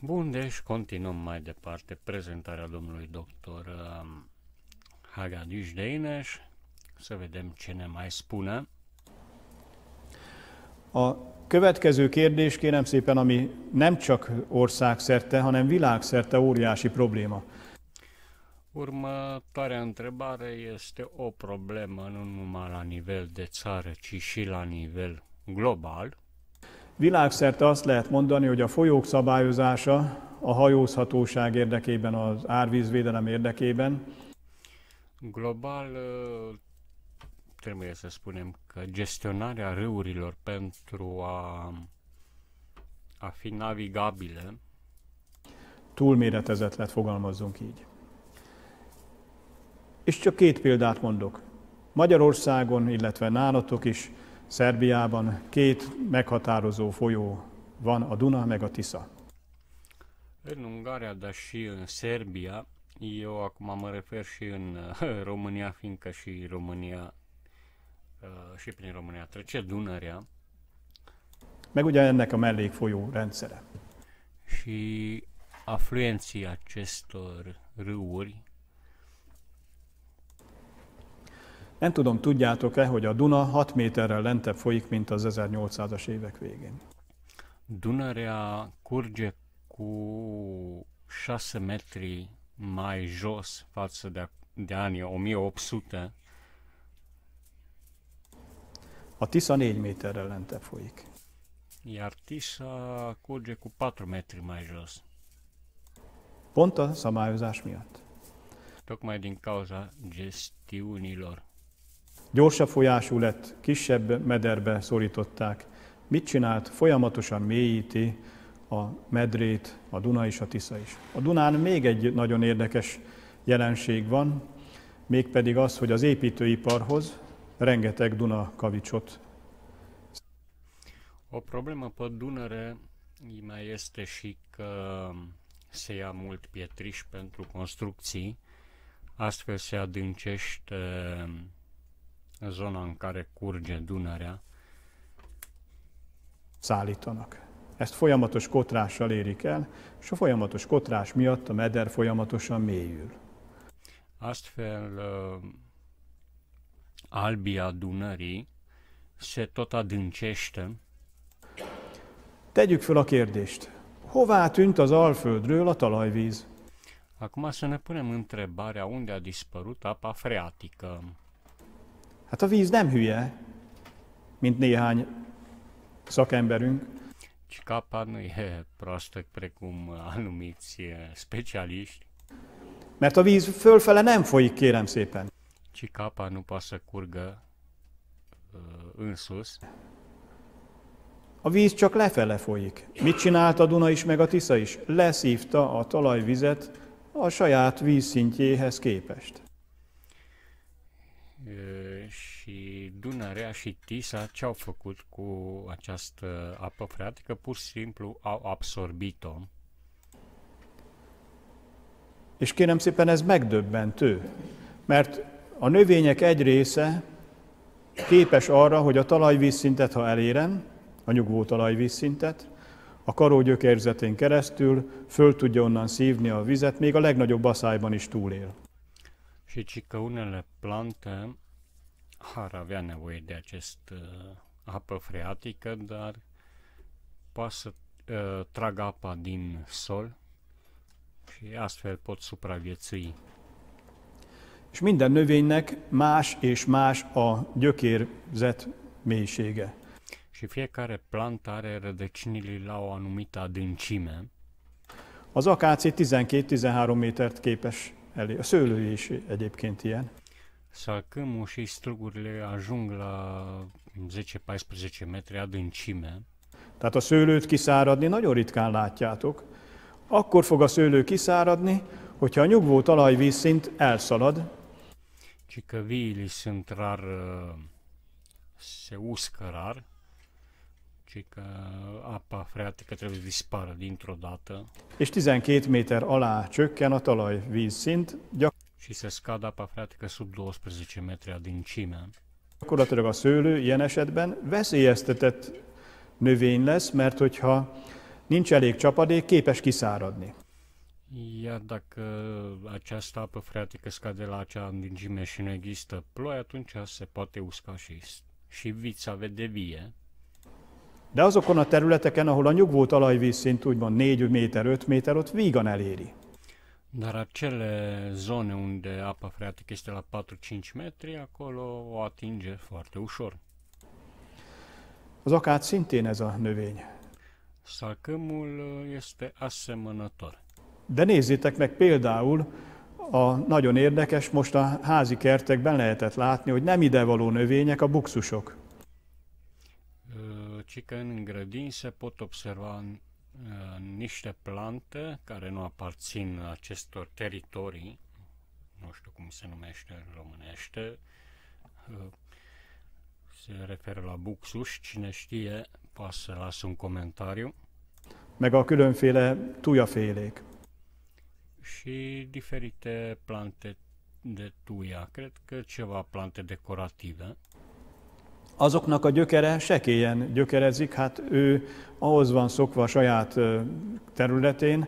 Bun, deci continuăm mai departe prezentarea domnului doctor um, Hagadiș Deineș. Să vedem ce ne mai spune. A következő kérdés, kérem szépen, ami nem csak országszerte, hanem világszerte óriási probléma. Următoarea întrebare este o problemă nu numai la nivel de țară, ci și la nivel global. Világszerte azt lehet mondani, hogy a folyók szabályozása a hajózhatóság érdekében, az árvízvédelem érdekében. Global, trebuie să spunem că gestionarea râurilor pentru a, a fi navigabile túlméretezett lett, fogalmazzunk így. És csak két példát mondok. Magyarországon, illetve nálatok is Szerbiában két meghatározó folyó van, a Duna meg a Tisza. În Ungaria, dar și în Serbia, eu acum mă refer și în România, fiindcă și România și prin România trece Dunărea. Meg ugye ennek a mellékfolyó rendszere. Și afluenții acestor râuri Nem tudom, tudjátok-e, hogy a Duna 6 méterrel lentebb folyik, mint az 1800-as évek végén. Dunarea curge cu 6 metri mai jos față de, de anii 1800. A Tisza 4 méterrel lentebb folyik. Iar Tisza curge cu 4 metri mai jos. Pont a szabályozás miatt. Tocmai din cauza gestiunilor. Gyorsabb folyású lett, kisebb mederbe szorították. Mit csinált? Folyamatosan mélyíti a medrét, a Duna és a Tisza is. A Dunán még egy nagyon érdekes jelenség van, mégpedig az, hogy az építőiparhoz rengeteg Duna kavicsot. A probléma a Dunăre mai este și că se ia mult pietriș pentru construcții, astfel se adâncește zona în care curge Dunărea. Szállítanak. Ezt folyamatos kotrással érik el, és a folyamatos kotrás miatt a meder folyamatosan mélyül. Astfel, albia Dunării se tot adâncește. Tegyük föl a kérdést. Hová tűnt az Alföldről a talajvíz? Acum să ne punem întrebarea unde a dispărut apa freatică. Hát a víz nem hülye, mint néhány szakemberünk. Mert a víz fölfele nem folyik, kérem szépen. Eh, a víz csak lefele folyik. Mit csinált a Duna is, meg a Tisza is? Leszívta a talajvizet a saját vízszintjéhez képest și Dunărea și Tisa ce au făcut cu această apă freatică? Pur și simplu au absorbit-o. És kérem szépen ez megdöbbentő, mert a növények egy része képes arra, hogy a talajvízszintet, ha elérem, a nyugvó talajvízszintet, a karógyökérzetén keresztül föl tudja onnan szívni a vizet, még a legnagyobb asszályban is túlél. Și ci că unele plante ar avea nevoie de acest uh, apă freatică, dar poate să uh, tragă apa din sol și astfel pot supraviețui. Și minden növénynek más és más a gyökérzet mélysége. Și fiecare plantă are rădăcinile la o anumită adâncime. Az akácé 12-13 métert képes elé. A szőlő is egyébként ilyen. Salcâmul și strugurile ajung la 10-14 metri adâncime. Tehát a szőlőt kiszáradni nagyon ritkán látjátok. Akkor fog a szőlő kiszáradni, hogyha a nyugvó talajvízszint elszalad. Ci a víli szint rar, se uscă rar, ci că apa freatică trebuie să dispară dintr-o dată. És 12 méter alá csökken a talaj vízszint. Gyak- și se scad apa freatică sub 12 metri adâncime. Gyakorlatilag a szőlő ilyen esetben veszélyeztetett növény lesz, mert hogyha nincs elég csapadék, képes kiszáradni. Iar dacă e, această apă freatică scade la acea îndingime și nu există ploi, atunci se poate usca și, și vița vie. De azokon a területeken, ahol a nyugvó szint úgymond 4 méter, 5 méter, ott vígan eléri. Dar acele zone unde apa freatică este la 4-5 metri, acolo o atinge foarte ușor. Az akát szintén ez a növény. Szalkömul uh, este asemănător. De nézzétek meg például, a nagyon érdekes, most a házi kertekben lehetett látni, hogy nem idevaló növények a buxusok. ci că în grădini se pot observa uh, niște plante care nu aparțin acestor teritorii, nu știu cum se numește în românește, uh, se referă la buxus, cine știe poate să lasă un comentariu. Meg a különféle tujafélék. Și diferite plante de tuia, cred că ceva plante decorative. azoknak a gyökere sekélyen gyökerezik, hát ő ahhoz van szokva a saját területén,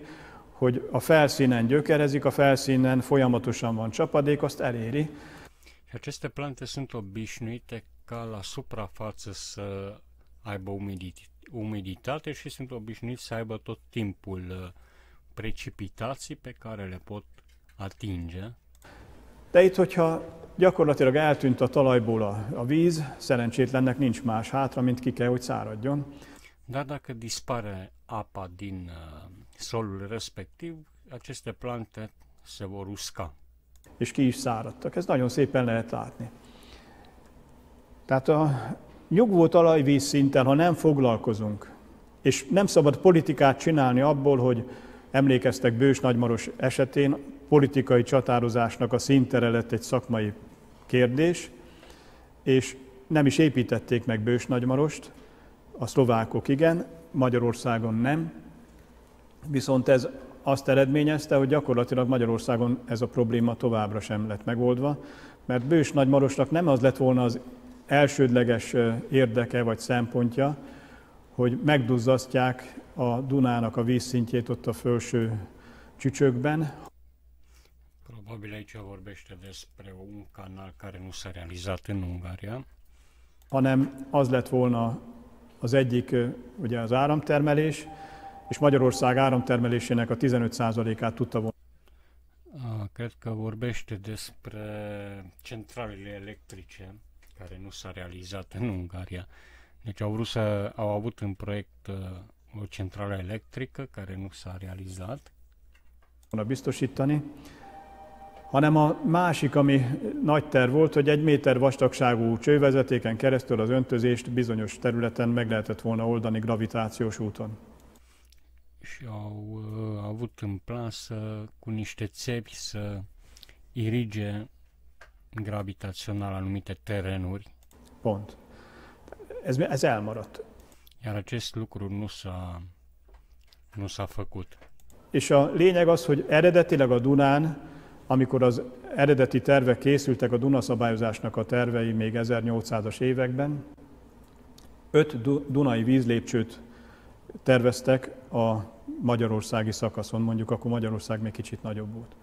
hogy a felszínen gyökerezik, a felszínen folyamatosan van csapadék, azt eléri. Și hát aceste plante sunt obișnuite ca la suprafață să aibă umiditate și sunt obișnuiți să aibă tot timpul precipitații pe care le pot atinge. De itt, hogyha gyakorlatilag eltűnt a talajból a, a víz, szerencsétlennek nincs más hátra, mint ki kell, hogy száradjon. Dar dacă dispare apa din uh, solul respectiv, aceste plante se vor usca. És ki is száradtak. Ez nagyon szépen lehet látni. Tehát a nyugvó talajvíz szinten, ha nem foglalkozunk, és nem szabad politikát csinálni abból, hogy Emlékeztek Bős Nagymaros esetén, politikai csatározásnak a szintere lett egy szakmai kérdés, és nem is építették meg Bős Nagymarost, a szlovákok igen, Magyarországon nem, viszont ez azt eredményezte, hogy gyakorlatilag Magyarországon ez a probléma továbbra sem lett megoldva, mert Bős Nagymarosnak nem az lett volna az elsődleges érdeke vagy szempontja, hogy megduzzasztják a Dunának a vízszintjét ott a felső csücsökben. Ungaria. Hanem az lett volna az egyik, ugye az áramtermelés, és Magyarország áramtermelésének a 15%-át tudta volna. Cred că vorbește despre centralele electrice care nu s-a realizat în Ungaria. Deci au vrut să, au avut în proiect uh, o centrală electrică care nu s-a realizat. Biztosítani, hanem a másik, ami nagy terv volt, hogy egy méter vastagságú csővezetéken keresztül az öntözést bizonyos területen meg lehetett volna oldani gravitációs úton. Și au uh, avut în plan să, cu niște țepi să irige gravitațional anumite terenuri. Pont ez, ez elmaradt. Iar acest lucru nu s-a, nu s-a făcut. És a lényeg az, hogy eredetileg a Dunán, amikor az eredeti tervek készültek, a Duna szabályozásnak a tervei még 1800-as években, öt Dunai vízlépcsőt terveztek a magyarországi szakaszon, mondjuk akkor Magyarország még kicsit nagyobb volt.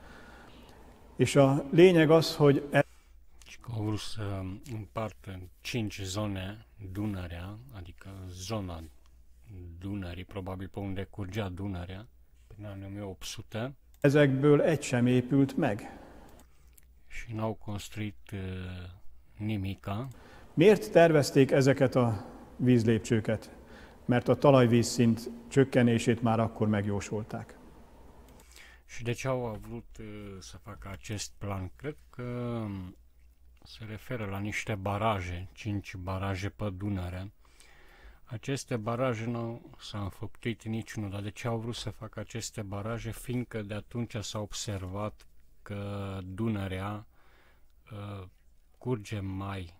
És a lényeg az, hogy vrut să eh, împartă cinci zone Dunărea, adică zona Dunării, probabil pe unde curgea Dunărea, până în 1800. Ezekből egy sem épült meg. Și n-au construit eh, nimica. Miért tervezték ezeket a vízlépcsőket? Mert a talajvízszint csökkenését már akkor megjósolták. Și de ce au avut eh, să facă acest plan? Cred că se referă la niște baraje, cinci baraje pe Dunăre. Aceste baraje nu s-a înfăptuit niciunul, dar de ce au vrut să facă aceste baraje? Fiindcă de atunci s-a observat că Dunărea uh, curge mai,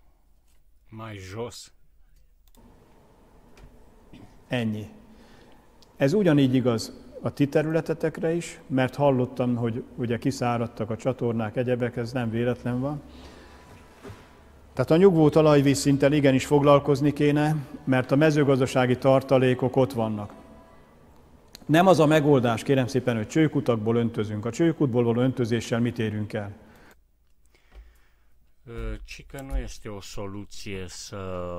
mai jos. Ennyi. Ez ugyanígy igaz a ti területetekre is, mert hallottam, hogy ugye kiszáradtak a csatornák, egyebek, ez nem véletlen van. Tehát a nyugvó talajvíz szinten igenis foglalkozni kéne, mert a mezőgazdasági tartalékok ott vannak. Nem az a megoldás, kérem szépen, hogy csőkutakból öntözünk. A csőkutból való öntözéssel mit érünk el? Csika, că nu este o soluție să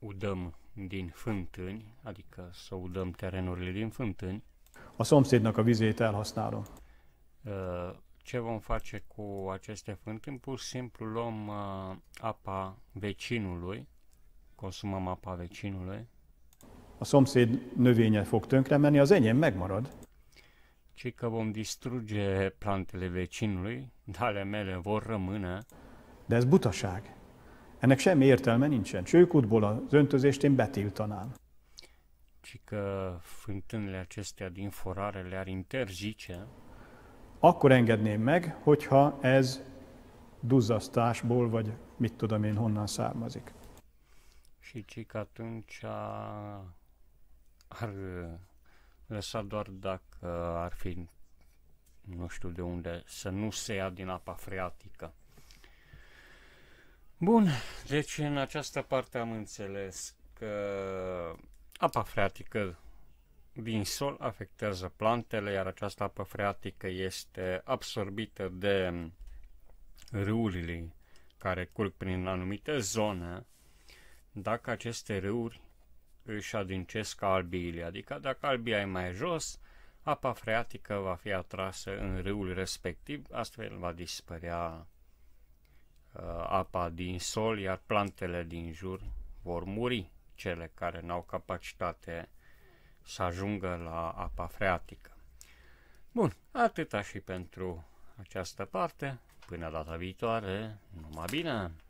udăm din fântâni, adică să udăm terenurile din fântâni. A szomszédnak a vizét elhasználom. Ce vom face cu aceste fântâni? Pur și simplu luăm uh, apa vecinului, consumăm apa vecinului. A szomszéd növénye fog tönkre menni, az enyém megmarad. Ci că vom distruge plantele vecinului, ale mele vor rămâne. De ez butaság. Ennek semmi értelme nincsen. Csőkútból az öntözést én betiltanám. Ci că fântânile acestea din forare le-ar interzice. akkor engedném meg, hogyha ez duzzasztásból, vagy mit tudom én, honnan származik. Și cic ar lăsa ar nu știu de unde, să nu se ia din apa freatică. Bun, deci în această parte am înțeles că apa freatică din sol afectează plantele, iar această apă freatică este absorbită de râurile care curg prin anumite zone. Dacă aceste râuri își adâncesc albiile, adică dacă albia e mai jos, apa freatică va fi atrasă în râul respectiv, astfel va dispărea uh, apa din sol, iar plantele din jur vor muri, cele care n-au capacitate să ajungă la apa freatică. Bun, atâta și pentru această parte. Până data viitoare, numai bine!